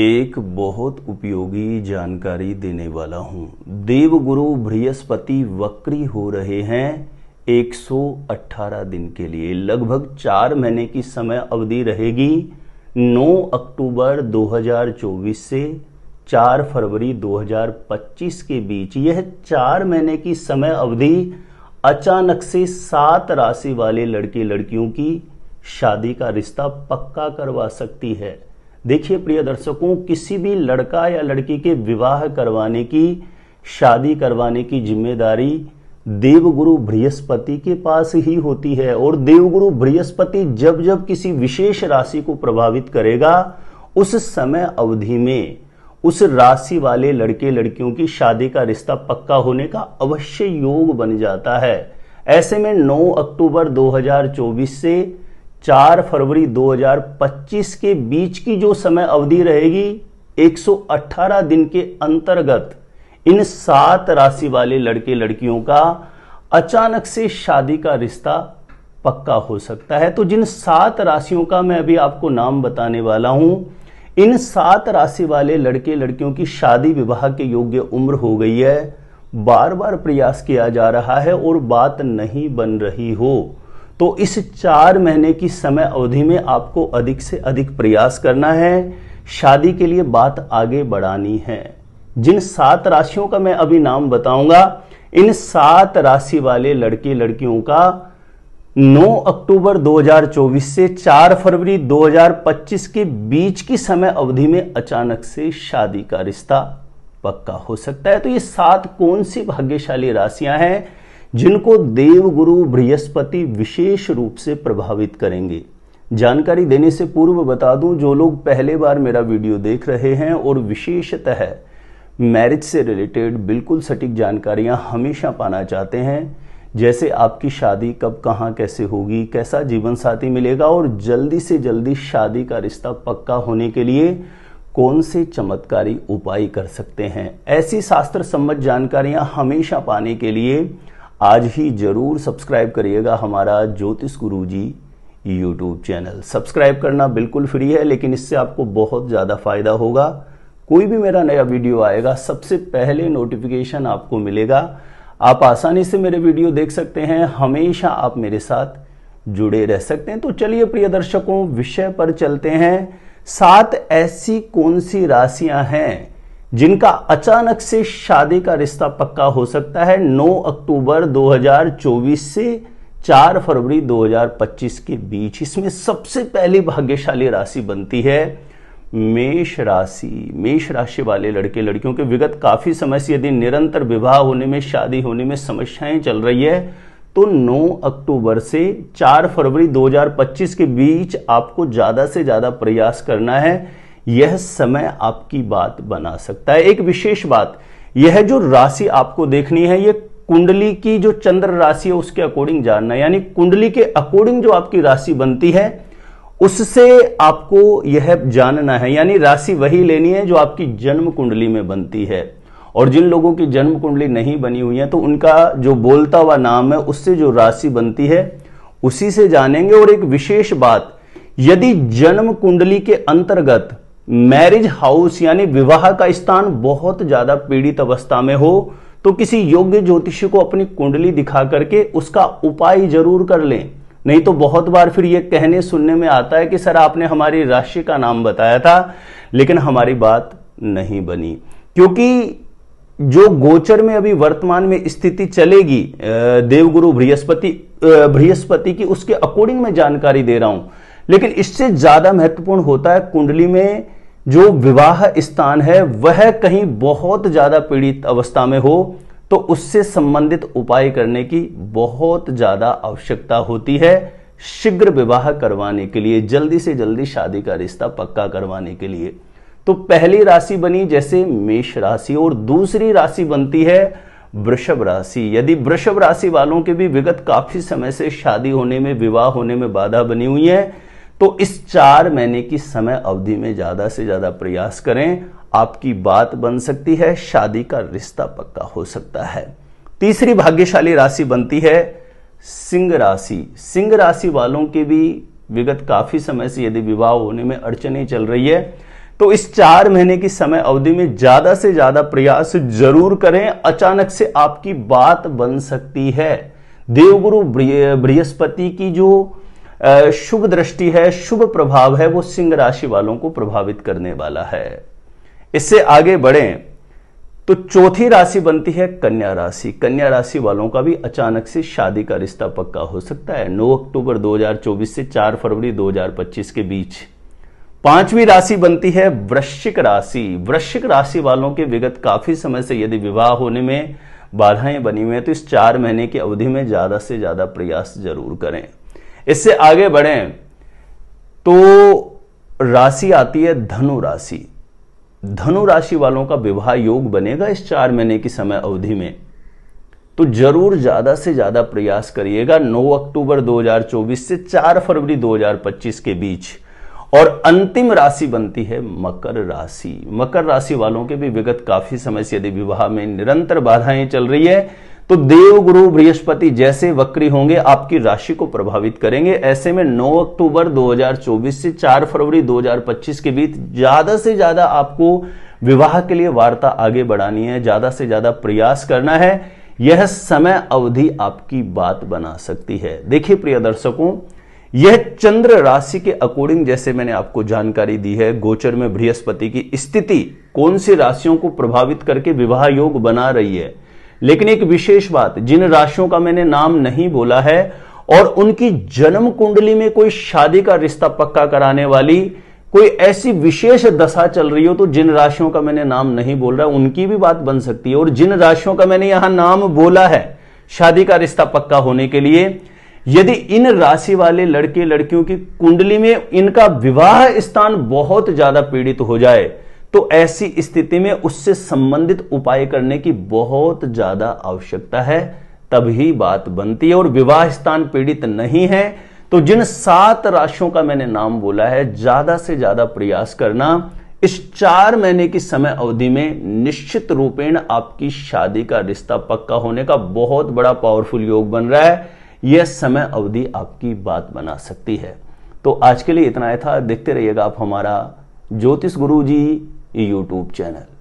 एक बहुत उपयोगी जानकारी देने वाला हूं देवगुरु बृहस्पति वक्री हो रहे हैं 118 दिन के लिए लगभग चार महीने की समय अवधि रहेगी 9 अक्टूबर 2024 से 4 फरवरी 2025 के बीच यह चार महीने की समय अवधि अचानक से सात राशि वाले लड़के लड़कियों की शादी का रिश्ता पक्का करवा सकती है देखिए प्रिय दर्शकों किसी भी लड़का या लड़की के विवाह करवाने की शादी करवाने की जिम्मेदारी देवगुरु बृहस्पति के पास ही होती है और देवगुरु बृहस्पति जब जब किसी विशेष राशि को प्रभावित करेगा उस समय अवधि में उस राशि वाले लड़के लड़कियों की शादी का रिश्ता पक्का होने का अवश्य योग बन जाता है ऐसे में 9 अक्टूबर 2024 से चार फरवरी 2025 के बीच की जो समय अवधि रहेगी 118 दिन के अंतर्गत इन सात राशि वाले लड़के लड़कियों का अचानक से शादी का रिश्ता पक्का हो सकता है तो जिन सात राशियों का मैं अभी आपको नाम बताने वाला हूं इन सात राशि वाले लड़के लड़कियों की शादी विवाह के योग्य उम्र हो गई है बार बार प्रयास किया जा रहा है और बात नहीं बन रही हो तो इस चार महीने की समय अवधि में आपको अधिक से अधिक प्रयास करना है शादी के लिए बात आगे बढ़ानी है जिन सात राशियों का मैं अभी नाम बताऊंगा इन सात राशि वाले लड़के लड़कियों का 9 अक्टूबर 2024 से 4 फरवरी 2025 के बीच की समय अवधि में अचानक से शादी का रिश्ता पक्का हो सकता है तो ये सात कौन सी भाग्यशाली राशियां हैं जिनको देवगुरु बृहस्पति विशेष रूप से प्रभावित करेंगे जानकारी देने से पूर्व बता दूं जो लोग पहले बार मेरा वीडियो देख रहे हैं और विशेषतः मैरिज से रिलेटेड बिल्कुल सटीक जानकारियां हमेशा पाना चाहते हैं जैसे आपकी शादी कब कहाँ कैसे होगी कैसा जीवन साथी मिलेगा और जल्दी से जल्दी शादी का रिश्ता पक्का होने के लिए कौन से चमत्कारी उपाय कर सकते हैं ऐसी शास्त्र सम्मत जानकारियां हमेशा पाने के लिए आज ही ज़रूर सब्सक्राइब करिएगा हमारा ज्योतिष गुरु जी यूट्यूब चैनल सब्सक्राइब करना बिल्कुल फ्री है लेकिन इससे आपको बहुत ज़्यादा फायदा होगा कोई भी मेरा नया वीडियो आएगा सबसे पहले नोटिफिकेशन आपको मिलेगा आप आसानी से मेरे वीडियो देख सकते हैं हमेशा आप मेरे साथ जुड़े रह सकते हैं तो चलिए प्रिय दर्शकों विषय पर चलते हैं सात ऐसी कौन सी राशियां हैं जिनका अचानक से शादी का रिश्ता पक्का हो सकता है 9 अक्टूबर 2024 से 4 फरवरी 2025 के बीच इसमें सबसे पहली भाग्यशाली राशि बनती है मेष राशि मेष राशि वाले लड़के लड़कियों के विगत काफी समय से यदि निरंतर विवाह होने में शादी होने में समस्याएं चल रही है तो 9 अक्टूबर से 4 फरवरी 2025 के बीच आपको ज्यादा से ज्यादा प्रयास करना है यह समय आपकी बात बना सकता है एक विशेष बात यह जो राशि आपको देखनी है यह कुंडली की जो चंद्र राशि है उसके अकॉर्डिंग जानना यानी कुंडली के अकॉर्डिंग जो आपकी राशि बनती है उससे आपको यह जानना है यानी राशि वही लेनी है जो आपकी जन्म कुंडली में बनती है और जिन लोगों की जन्म कुंडली नहीं बनी हुई है तो उनका जो बोलता हुआ नाम है उससे जो राशि बनती है उसी से जानेंगे और एक विशेष बात यदि जन्म कुंडली के अंतर्गत मैरिज हाउस यानी विवाह का स्थान बहुत ज्यादा पीड़ित अवस्था में हो तो किसी योग्य ज्योतिषी को अपनी कुंडली दिखा करके उसका उपाय जरूर कर लें नहीं तो बहुत बार फिर ये कहने सुनने में आता है कि सर आपने हमारी राशि का नाम बताया था लेकिन हमारी बात नहीं बनी क्योंकि जो गोचर में अभी वर्तमान में स्थिति चलेगी देवगुरु बृहस्पति बृहस्पति की उसके अकॉर्डिंग में जानकारी दे रहा हूं लेकिन इससे ज्यादा महत्वपूर्ण होता है कुंडली में जो विवाह स्थान है वह कहीं बहुत ज्यादा पीड़ित अवस्था में हो तो उससे संबंधित उपाय करने की बहुत ज्यादा आवश्यकता होती है शीघ्र विवाह करवाने के लिए जल्दी से जल्दी शादी का रिश्ता पक्का करवाने के लिए तो पहली राशि बनी जैसे मेष राशि और दूसरी राशि बनती है वृषभ राशि यदि वृषभ राशि वालों के भी विगत काफी समय से शादी होने में विवाह होने में बाधा बनी हुई है तो इस चार महीने की समय अवधि में ज़्यादा से ज़्यादा प्रयास करें आपकी बात बन सकती है शादी का रिश्ता पक्का हो सकता है तीसरी भाग्यशाली राशि बनती है सिंह राशि सिंह राशि वालों के भी विगत काफ़ी समय से यदि विवाह होने में अड़चने चल रही है तो इस चार महीने की समय अवधि में ज्यादा से ज्यादा प्रयास जरूर करें अचानक से आपकी बात बन सकती है देवगुरु बृहस्पति की जो शुभ दृष्टि है शुभ प्रभाव है वो सिंह राशि वालों को प्रभावित करने वाला है इससे आगे बढ़े तो चौथी राशि बनती है कन्या राशि कन्या राशि वालों का भी अचानक से शादी का रिश्ता पक्का हो सकता है 9 अक्टूबर 2024 से 4 फरवरी 2025 के बीच पांचवी राशि बनती है वृश्चिक राशि वृश्चिक राशि वालों के विगत काफी समय से यदि विवाह होने में बाधाएं बनी हुई हैं तो इस चार महीने की अवधि में ज्यादा से ज्यादा प्रयास जरूर करें इससे आगे बढ़े तो राशि आती है धनु राशि धनु राशि वालों का विवाह योग बनेगा इस चार महीने की समय अवधि में तो जरूर ज्यादा से ज्यादा प्रयास करिएगा 9 अक्टूबर 2024 से 4 फरवरी 2025 के बीच और अंतिम राशि बनती है मकर राशि मकर राशि वालों के भी विगत काफी समय से यदि विवाह में निरंतर बाधाएं चल रही है तो देव गुरु बृहस्पति जैसे वक्री होंगे आपकी राशि को प्रभावित करेंगे ऐसे में 9 अक्टूबर 2024 से 4 फरवरी 2025 के बीच ज्यादा से ज्यादा आपको विवाह के लिए वार्ता आगे बढ़ानी है ज्यादा से ज्यादा प्रयास करना है यह समय अवधि आपकी बात बना सकती है देखिए प्रिय दर्शकों यह चंद्र राशि के अकॉर्डिंग जैसे मैंने आपको जानकारी दी है गोचर में बृहस्पति की स्थिति कौन सी राशियों को प्रभावित करके विवाह योग बना रही है लेकिन एक विशेष बात जिन राशियों का मैंने नाम नहीं बोला है और उनकी जन्म कुंडली में कोई शादी का रिश्ता पक्का कराने वाली कोई ऐसी विशेष दशा चल रही हो तो जिन राशियों का मैंने नाम नहीं बोल रहा उनकी भी बात बन सकती है और जिन राशियों का मैंने यहां नाम बोला है शादी का रिश्ता पक्का होने के लिए यदि इन राशि वाले लड़के लड़कियों की कुंडली में इनका विवाह स्थान बहुत ज्यादा पीड़ित हो जाए तो ऐसी स्थिति में उससे संबंधित उपाय करने की बहुत ज्यादा आवश्यकता है तभी बात बनती है और विवाह स्थान पीड़ित नहीं है तो जिन सात राशियों का मैंने नाम बोला है ज्यादा से ज्यादा प्रयास करना इस चार महीने की समय अवधि में निश्चित रूपेण आपकी शादी का रिश्ता पक्का होने का बहुत बड़ा पावरफुल योग बन रहा है यह समय अवधि आपकी बात बना सकती है तो आज के लिए इतना ही था देखते रहिएगा आप हमारा ज्योतिष गुरु जी यूट्यूब चैनल